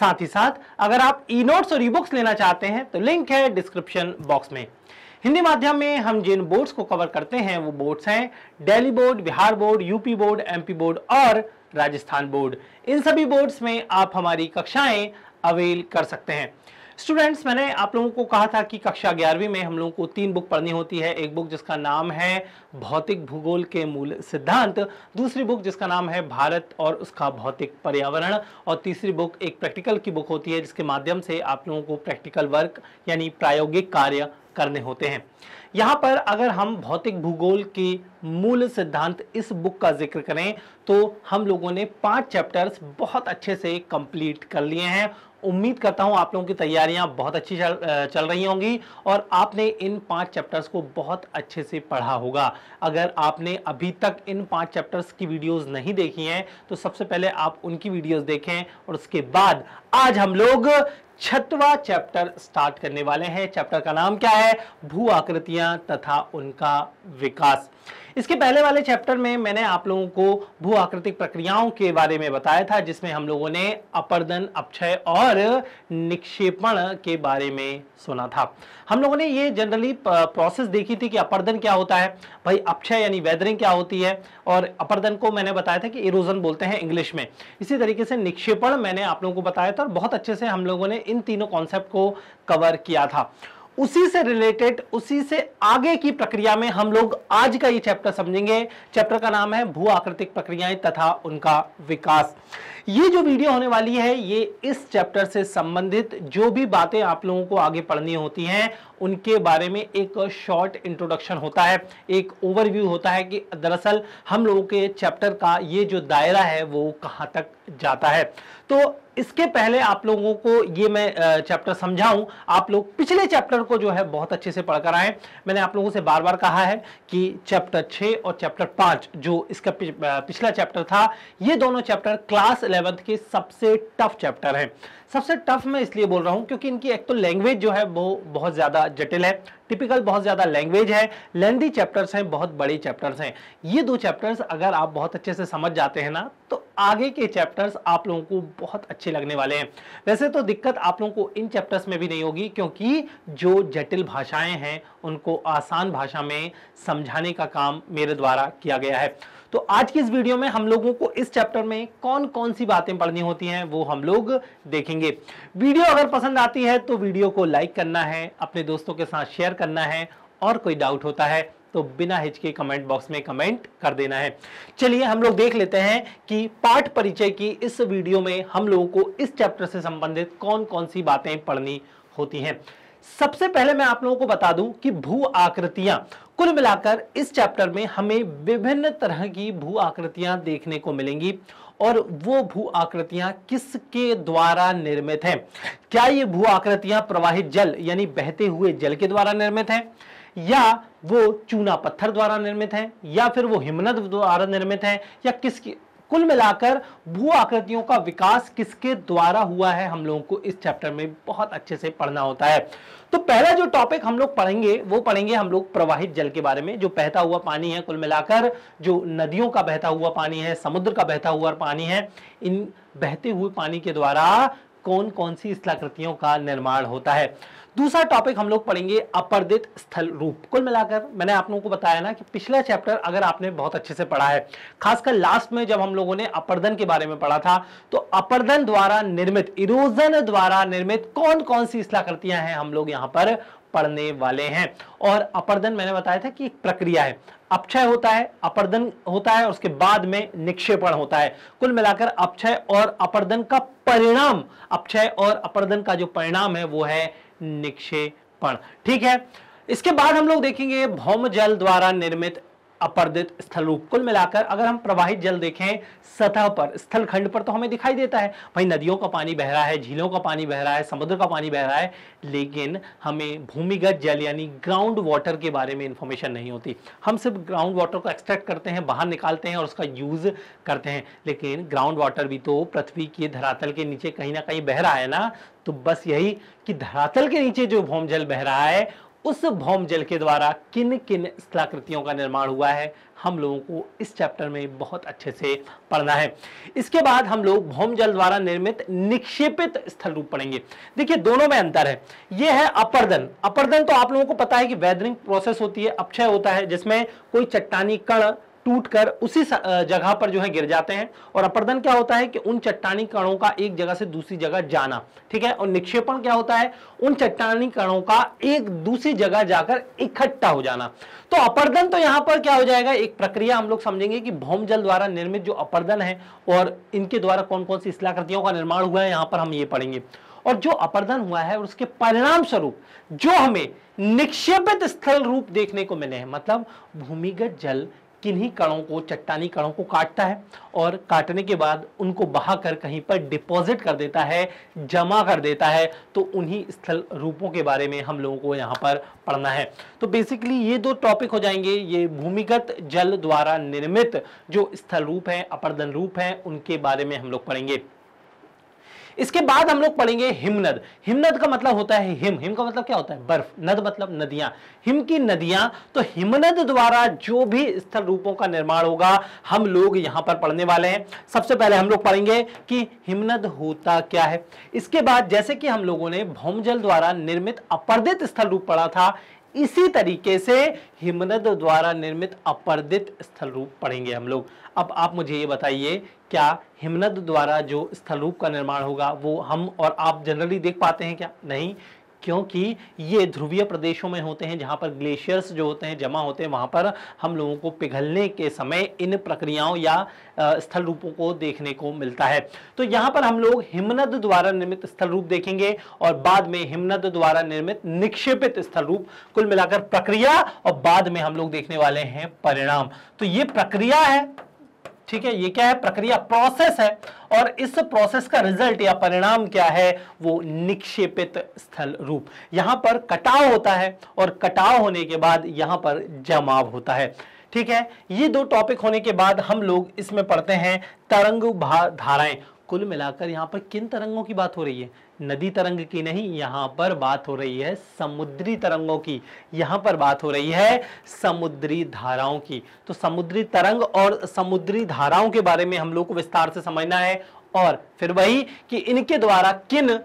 साथ ही साथ अगर आप ई नोट्स और ई बुक्स लेना चाहते हैं तो लिंक है डिस्क्रिप्शन बॉक्स में हिंदी माध्यम में हम जिन बोर्ड्स को कवर करते हैं वो बोर्ड्स हैं Delhi board Bihar board UP board MP board और राजस्थान बोर्ड इन सभी बोर्ड्स में आप हमारी कक्षाएं अवेल कर सकते हैं स्टूडेंट्स मैंने आप लोगों को कहा था कि कक्षा ग्यारहवीं में हम लोगों को तीन बुक पढ़नी होती है एक बुक जिसका नाम है भौतिक भूगोल के मूल सिद्धांत दूसरी बुक जिसका नाम है भारत और उसका भौतिक पर्यावरण और तीसरी बुक एक प्रैक्टिकल की बुक होती है जिसके माध्यम से आप लोगों को प्रैक्टिकल वर्क यानी प्रायोगिक कार्य करने होते हैं यहाँ पर अगर हम भौतिक भूगोल के मूल सिद्धांत इस बुक का जिक्र करें तो हम लोगों ने पांच चैप्टर्स बहुत अच्छे से कंप्लीट कर लिए हैं उम्मीद करता हूं आप लोगों की तैयारियां बहुत अच्छी चल, चल रही होंगी और आपने इन पांच चैप्टर्स को बहुत अच्छे से पढ़ा होगा अगर आपने अभी तक इन पांच चैप्टर्स की वीडियोस नहीं देखी हैं तो सबसे पहले आप उनकी वीडियोस देखें और उसके बाद आज हम लोग छठवा चैप्टर स्टार्ट करने वाले हैं चैप्टर का नाम क्या है भू आकृतियां तथा उनका विकास इसके पहले वाले चैप्टर में मैंने आप लोगों को भू आकृतिक प्रक्रियाओं के बारे में बताया था जिसमें हम लोगों ने अपर्दन अपक्षय और निक्षेपण के बारे में सुना था हम लोगों ने ये जनरली प्रोसेस देखी थी कि अपर्दन क्या होता है भाई अपक्षय यानी वेदरिंग क्या होती है और अपर्दन को मैंने बताया था कि इरोजन बोलते हैं इंग्लिश में इसी तरीके से निक्षेपण मैंने आप लोगों को बताया था और बहुत अच्छे से हम लोगों ने इन तीनों कॉन्सेप्ट को कवर किया था उसी से रिलेटेड उसी से आगे की प्रक्रिया में हम लोग आज का ये चैप्टर समझेंगे चैप्टर का नाम है भू आकृतिक प्रक्रियाएं तथा उनका विकास ये जो वीडियो होने वाली है ये इस चैप्टर से संबंधित जो भी बातें आप लोगों को आगे पढ़नी होती हैं उनके बारे में एक शॉर्ट इंट्रोडक्शन होता है एक ओवरव्यू होता है कि दरअसल हम लोगों के चैप्टर का ये जो दायरा है वो कहाँ तक जाता है तो इसके पहले आप लोगों को ये मैं चैप्टर समझाऊं आप लोग पिछले चैप्टर को जो है बहुत अच्छे से पढ़कर आए मैंने आप लोगों से बार बार कहा है कि चैप्टर छः और चैप्टर पाँच जो इसका पिछला चैप्टर था ये दोनों चैप्टर क्लास इलेवंथ के सबसे टफ चैप्टर हैं सबसे टफ मैं इसलिए बोल रहा हूँ क्योंकि इनकी एक तो लैंग्वेज जो है वो बहुत ज़्यादा जटिल है टिपिकल बहुत ज़्यादा लैंग्वेज है लेंदी चैप्टर्स हैं बहुत बड़े चैप्टर्स हैं ये दो चैप्टर्स अगर आप बहुत अच्छे से समझ जाते हैं ना तो आगे के चैप्टर्स आप लोगों को बहुत अच्छे लगने वाले हैं वैसे तो दिक्कत आप लोगों को इन चैप्टर्स में भी नहीं होगी क्योंकि जो जटिल भाषाएं हैं उनको आसान भाषा में समझाने का काम मेरे द्वारा किया गया है तो आज की इस वीडियो में हम लोगों को इस चैप्टर में कौन कौन सी बातें पढ़नी होती हैं वो हम लोग देखेंगे वीडियो अगर पसंद आती है तो वीडियो को लाइक करना है अपने दोस्तों के साथ शेयर करना है और कोई डाउट होता है तो बिना हिचके कमेंट बॉक्स में कमेंट कर देना है चलिए हम लोग देख लेते हैं कि पाठ परिचय की इस वीडियो में हम लोगों को इस चैप्टर से संबंधित कौन कौन सी बातें पढ़नी होती हैं सबसे पहले मैं आप लोगों को बता दूं कि भू आकृतियां कुल मिलाकर इस चैप्टर में हमें विभिन्न तरह की भू आकृतियां देखने को मिलेंगी और वो भू आकृतियां किसके द्वारा निर्मित हैं क्या ये भू आकृतियां प्रवाहित जल यानी बहते हुए जल के द्वारा निर्मित हैं या वो चूना पत्थर द्वारा निर्मित हैं या फिर वो हिमनद द्वारा निर्मित हैं या किसकी कुल मिलाकर भू आकृतियों का विकास किसके द्वारा हुआ है हम लोगों को इस चैप्टर में बहुत अच्छे से पढ़ना होता है तो पहला जो टॉपिक हम लोग पढ़ेंगे वो पढ़ेंगे हम लोग प्रवाहित जल के बारे में जो बहता हुआ पानी है कुल मिलाकर जो नदियों का बहता हुआ पानी है समुद्र का बहता हुआ पानी है इन बहते हुए पानी के द्वारा कौन कौन सी स्थलाकृतियों का निर्माण होता है दूसरा टॉपिक हम लोग पढ़ेंगे अपर्दित स्थल रूप कुल मिलाकर मैंने आप लोगों को बताया ना कि पिछला चैप्टर अगर आपने बहुत अच्छे से पढ़ा है खासकर लास्ट में जब हम लोगों ने अपर्दन के बारे में पढ़ा था तो अपर्दन द्वारा निर्मित इरोजन द्वारा निर्मित कौन कौन सी स्थलाकृतियां हैं हम लोग यहां पर पड़ने वाले हैं और अपर्दन मैंने बताया था कि एक प्रक्रिया है अपक्षय होता है अपर्दन होता है और उसके बाद में निक्षेपण होता है कुल मिलाकर अपक्षय और अपर्दन का परिणाम अपक्षय और अपर्दन का जो परिणाम है वो है निक्षेपण ठीक है इसके बाद हम लोग देखेंगे भौम जल द्वारा निर्मित अपर्दित स्थल रूप कुल मिलाकर अगर हम प्रवाहित जल देखें सतह पर स्थल खंड पर तो हमें दिखाई देता है भाई नदियों का पानी बह रहा है झीलों का पानी बह रहा है समुद्र का पानी बह रहा है लेकिन हमें भूमिगत जल यानी ग्राउंड वाटर के बारे में इंफॉर्मेशन नहीं होती हम सिर्फ ग्राउंड वाटर को एक्सट्रैक्ट करते हैं बाहर निकालते हैं और उसका यूज़ करते हैं लेकिन ग्राउंड वाटर भी तो पृथ्वी के धरातल के नीचे कहीं ना कहीं बह रहा है ना तो बस यही कि धरातल के नीचे जो भौम जल बह रहा है उस भौम जल के द्वारा किन किन स्थलाकृतियों का निर्माण हुआ है हम लोगों को इस चैप्टर में बहुत अच्छे से पढ़ना है इसके बाद हम लोग भौम जल द्वारा निर्मित निक्षेपित स्थल रूप पढ़ेंगे देखिए दोनों में अंतर है यह है अपर्दन अपर्दन तो आप लोगों को पता है कि वेदरिंग प्रोसेस होती है अपक्षय होता है जिसमें कोई चट्टानी कण टूट कर उसी जगह पर जो है गिर जाते हैं और अपर्दन क्या होता है कि उन चट्टानी कणों का एक जगह से दूसरी जगह जाना ठीक है और निक्षेपण क्या होता है उन चट्टानी कणों का एक दूसरी जगह जाकर इकट्ठा हो जाना तो अपर्दन तो यहां पर क्या हो जाएगा एक प्रक्रिया हम लोग समझेंगे कि भौम जल द्वारा निर्मित जो अपर्दन है और इनके द्वारा कौन कौन सी इसलाकृतियों का निर्माण हुआ है यहां पर हम ये पढ़ेंगे और जो अपर्दन हुआ है और उसके परिणाम स्वरूप जो हमें निक्षेपित स्थल रूप देखने को मिले हैं मतलब भूमिगत जल किन्हीं कणों को चट्टानी कणों को काटता है और काटने के बाद उनको बहाकर कहीं पर डिपॉजिट कर देता है जमा कर देता है तो उन्हीं स्थल रूपों के बारे में हम लोगों को यहाँ पर पढ़ना है तो बेसिकली ये दो टॉपिक हो जाएंगे ये भूमिगत जल द्वारा निर्मित जो स्थल रूप हैं अपर्दन रूप हैं उनके बारे में हम लोग पढ़ेंगे इसके बाद हम लोग पढ़ेंगे हिमनद हिमनद का मतलब होता है हिम हिम का मतलब क्या होता है बर्फ नद मतलब नदियां हिम की नदियां तो हिमनद द्वारा जो भी स्थल रूपों का निर्माण होगा हम लोग यहां पर पढ़ने वाले हैं सबसे पहले हम लोग पढ़ेंगे कि हिमनद होता क्या है इसके बाद जैसे कि हम लोगों ने भौमजल द्वारा निर्मित अपर्दित स्थल रूप पढ़ा था इसी तरीके से हिमनद द्वारा निर्मित अपर्दित स्थल रूप पढ़ेंगे हम लोग अब आप मुझे ये बताइए क्या हिमनद द्वारा जो स्थलरूप का निर्माण होगा वो हम और आप जनरली देख पाते हैं क्या नहीं क्योंकि ये ध्रुवीय प्रदेशों में होते हैं जहाँ पर ग्लेशियर्स जो होते हैं जमा होते हैं वहाँ पर हम लोगों को पिघलने के समय इन प्रक्रियाओं या स्थल रूपों को देखने को मिलता है तो यहाँ पर हम लोग हिमनद द्वारा निर्मित स्थल रूप देखेंगे और बाद में हिमनद द्वारा निर्मित निक्षेपित स्थल रूप कुल मिलाकर प्रक्रिया और बाद में हम लोग देखने वाले हैं परिणाम तो ये प्रक्रिया है ठीक है ये क्या है प्रक्रिया प्रोसेस है और इस प्रोसेस का रिजल्ट या परिणाम क्या है वो निक्षेपित स्थल रूप यहां पर कटाव होता है और कटाव होने के बाद यहां पर जमाव होता है ठीक है ये दो टॉपिक होने के बाद हम लोग इसमें पढ़ते हैं तरंग धाराएं कुल मिलाकर यहाँ पर किन तरंगों की बात हो रही है नदी तरंग की नहीं यहाँ पर बात हो रही है समुद्री तरंगों की यहाँ पर बात हो रही है समुद्री धाराओं की तो समुद्री तरंग और समुद्री धाराओं के बारे में हम लोग को विस्तार से समझना है और फिर वही कि इनके द्वारा किन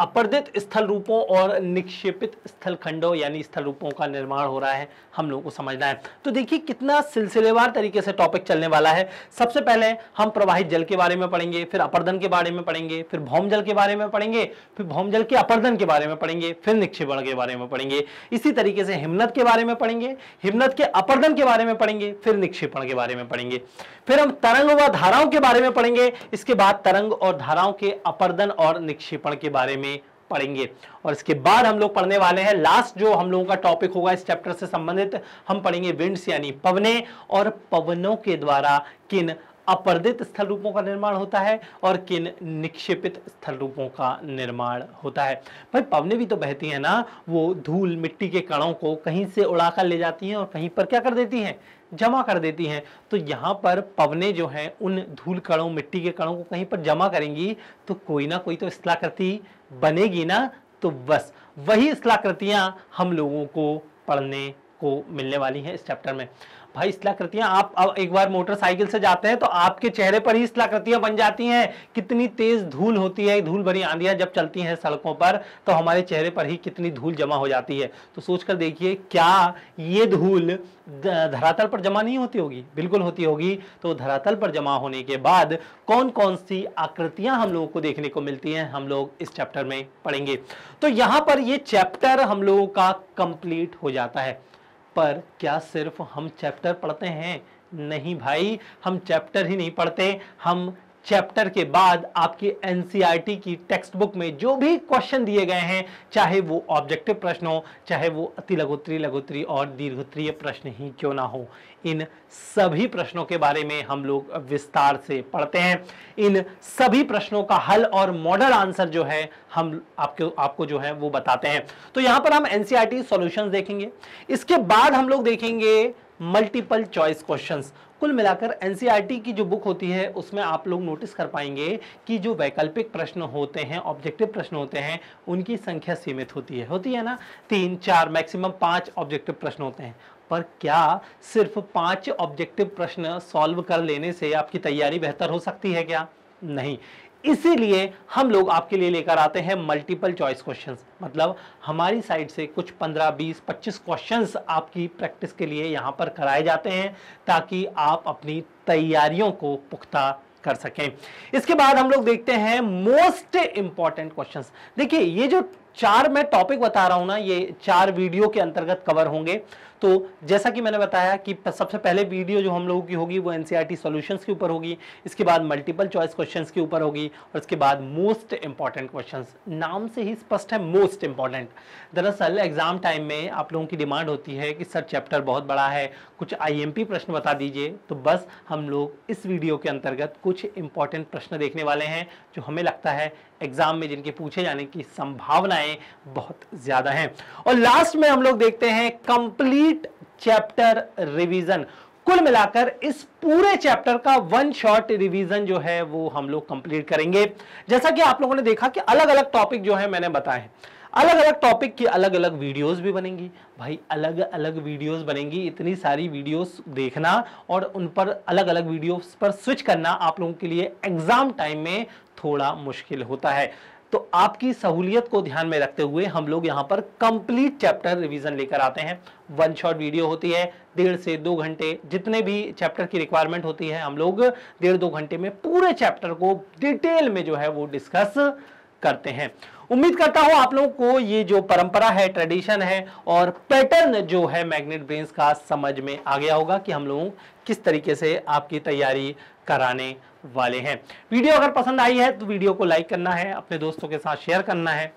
अपर्दित स्थल रूपों और निक्षेपित स्थल खंडों यानी स्थल रूपों का निर्माण हो रहा है हम लोगों को समझना है तो देखिए कितना सिलसिलेवार तरीके से टॉपिक चलने वाला है सबसे पहले हम प्रवाहित जल के बारे में पढ़ेंगे फिर अपर्दन के बारे में पढ़ेंगे फिर भौम जल के बारे में पढ़ेंगे फिर भौम जल के अपर्दन के बारे में पढ़ेंगे फिर निक्षेपण के बारे में पढ़ेंगे इसी तरीके से हिमनत के बारे में पढ़ेंगे हिमनत के अपर्दन के बारे में पढ़ेंगे फिर निक्षेपण के बारे में पढ़ेंगे फिर हम तरंग व धाराओं के बारे में पढ़ेंगे इसके बाद तरंग और धाराओं के अपर्दन और निक्षेपण के बारे में पढ़ेंगे और इसके बाद हम लोग पढ़ने वाले हैं लास्ट जो हम लोगों का टॉपिक होगा इस चैप्टर से संबंधित हम पढ़ेंगे विंड्स यानी पवने और पवनों के द्वारा किन अपर्दित स्थल रूपों का निर्माण होता है और किन निक्षेपित स्थल रूपों का निर्माण होता है भाई पवने भी तो बहती है ना वो धूल मिट्टी के कणों को कहीं से उड़ाकर ले जाती हैं और कहीं पर क्या कर देती हैं जमा कर देती हैं तो यहाँ पर पवने जो हैं उन धूल कणों मिट्टी के कणों को कहीं पर जमा करेंगी तो कोई ना कोई तो स्थलाकृति बनेगी ना तो बस वही स्थलाकृतियाँ हम लोगों को पढ़ने को मिलने वाली हैं इस चैप्टर में भाई स्थलाकृतियां आप अब एक बार मोटरसाइकिल से जाते हैं तो आपके चेहरे पर ही स्थलाकृतियां बन जाती हैं कितनी तेज धूल होती है धूल भरी आंधियां जब चलती हैं सड़कों पर तो हमारे चेहरे पर ही कितनी धूल जमा हो जाती है तो सोचकर देखिए क्या ये धूल धरातल पर जमा नहीं होती होगी बिल्कुल होती होगी तो धरातल पर जमा होने के बाद कौन कौन सी आकृतियां हम लोगों को देखने को मिलती हैं हम लोग इस चैप्टर में पढ़ेंगे तो यहां पर ये चैप्टर हम लोगों का कंप्लीट हो जाता है पर क्या सिर्फ हम चैप्टर पढ़ते हैं नहीं भाई हम चैप्टर ही नहीं पढ़ते हम चैप्टर के बाद आपकी एनसीईआरटी e की टेक्स्ट बुक में जो भी क्वेश्चन दिए गए हैं चाहे वो ऑब्जेक्टिव प्रश्न हो चाहे वो अति लघुत्री लघुत्री और दीर्घोत्रीय प्रश्न ही क्यों ना हो इन सभी प्रश्नों के बारे में हम लोग विस्तार से पढ़ते हैं इन सभी प्रश्नों का हल और मॉडल आंसर जो है हम आपके आपको जो है वो बताते हैं तो यहां पर हम एनसीईआरटी सॉल्यूशंस e देखेंगे इसके बाद हम लोग देखेंगे मल्टीपल चॉइस क्वेश्चंस कुल मिलाकर एन e की जो बुक होती है उसमें आप लोग नोटिस कर पाएंगे कि जो वैकल्पिक प्रश्न होते हैं ऑब्जेक्टिव प्रश्न होते हैं उनकी संख्या सीमित होती है होती है ना तीन चार मैक्सिमम पाँच ऑब्जेक्टिव प्रश्न होते हैं पर क्या सिर्फ पाँच ऑब्जेक्टिव प्रश्न सॉल्व कर लेने से आपकी तैयारी बेहतर हो सकती है क्या नहीं इसीलिए हम लोग आपके लिए लेकर आते हैं मल्टीपल चॉइस क्वेश्चंस मतलब हमारी साइड से कुछ 15, 20, 25 क्वेश्चंस आपकी प्रैक्टिस के लिए यहां पर कराए जाते हैं ताकि आप अपनी तैयारियों को पुख्ता कर सकें इसके बाद हम लोग देखते हैं मोस्ट इंपॉर्टेंट क्वेश्चंस देखिए ये जो चार मैं टॉपिक बता रहा हूं ना ये चार वीडियो के अंतर्गत कवर होंगे तो जैसा कि मैंने बताया कि सबसे पहले वीडियो जो हम लोगों की होगी वो एन सॉल्यूशंस e के ऊपर होगी इसके बाद मल्टीपल चॉइस क्वेश्चन के ऊपर होगी और इसके बाद मोस्ट इंपॉर्टेंट क्वेश्चन नाम से ही स्पष्ट है मोस्ट इंपॉर्टेंट दरअसल एग्जाम टाइम में आप लोगों की डिमांड होती है कि सर चैप्टर बहुत बड़ा है कुछ आई प्रश्न बता दीजिए तो बस हम लोग इस वीडियो के अंतर्गत कुछ इंपॉर्टेंट प्रश्न देखने वाले हैं जो हमें लगता है एग्जाम में जिनके पूछे जाने की संभावनाएं बहुत ज़्यादा हैं और लास्ट में हम लोग देखते हैं कंप्लीट चैप्टर रिवीजन कुल मिलाकर इस पूरे चैप्टर का वन शॉट रिवीजन जो है वो हम लोग कंप्लीट करेंगे जैसा कि आप लोगों ने देखा कि अलग अलग टॉपिक जो है मैंने बताए हैं अलग अलग टॉपिक की अलग अलग वीडियोस भी बनेंगी भाई अलग अलग वीडियोस बनेंगी इतनी सारी वीडियोस देखना और उन पर अलग अलग वीडियोस पर स्विच करना आप लोगों के लिए एग्ज़ाम टाइम में थोड़ा मुश्किल होता है तो आपकी सहूलियत को ध्यान में रखते हुए हम लोग यहाँ पर कंप्लीट चैप्टर रिवीजन लेकर आते हैं वन शॉट वीडियो होती है डेढ़ से दो घंटे जितने भी चैप्टर की रिक्वायरमेंट होती है हम लोग डेढ़ दो घंटे में पूरे चैप्टर को डिटेल में जो है वो डिस्कस करते हैं उम्मीद करता हूं आप लोगों को ये जो परंपरा है ट्रेडिशन है और पैटर्न जो है मैग्नेट ब्रेन्स का समझ में आ गया होगा कि हम लोग किस तरीके से आपकी तैयारी कराने वाले हैं वीडियो अगर पसंद आई है तो वीडियो को लाइक करना है अपने दोस्तों के साथ शेयर करना है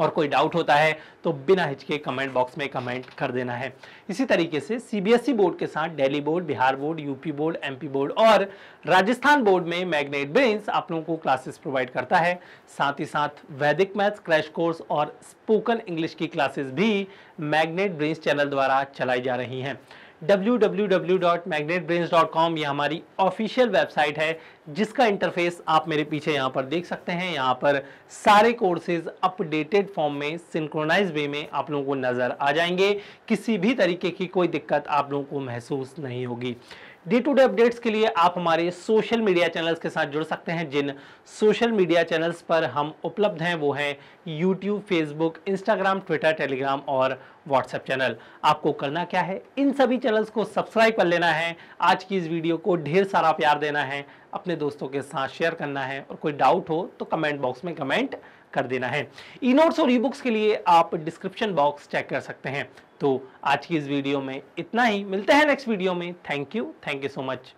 और कोई डाउट होता है तो बिना हिचके कमेंट बॉक्स में कमेंट कर देना है इसी तरीके से सीबीएसई बोर्ड e के साथ Delhi board Bihar board UP board MP board और राजस्थान बोर्ड में मैग्नेट ब्रेन्स आप लोगों को क्लासेस प्रोवाइड करता है साथ ही साथ वैदिक मैथ्स क्रैश कोर्स और स्पोकन इंग्लिश की क्लासेस भी मैग्नेट ब्रेन्स चैनल द्वारा चलाई जा रही हैं www.magnetbrains.com ये हमारी ऑफिशियल वेबसाइट है जिसका इंटरफेस आप मेरे पीछे यहाँ पर देख सकते हैं यहाँ पर सारे कोर्सेज अपडेटेड फॉर्म में सिंक्रोनाइज वे में आप लोगों को नज़र आ जाएंगे किसी भी तरीके की कोई दिक्कत आप लोगों को महसूस नहीं होगी डे टू डे अपडेट्स के लिए आप हमारे सोशल मीडिया चैनल्स के साथ जुड़ सकते हैं जिन सोशल मीडिया चैनल्स पर हम उपलब्ध हैं वो हैं YouTube Facebook Instagram Twitter Telegram और व्हाट्सएप चैनल आपको करना क्या है इन सभी चैनल्स को सब्सक्राइब कर लेना है आज की इस वीडियो को ढेर सारा प्यार देना है अपने दोस्तों के साथ शेयर करना है और कोई डाउट हो तो कमेंट बॉक्स में कमेंट कर देना है ई नोट्स और ई बुक्स के लिए आप डिस्क्रिप्शन बॉक्स चेक कर सकते हैं तो आज की इस वीडियो में इतना ही मिलते हैं नेक्स्ट वीडियो में thank you thank you so much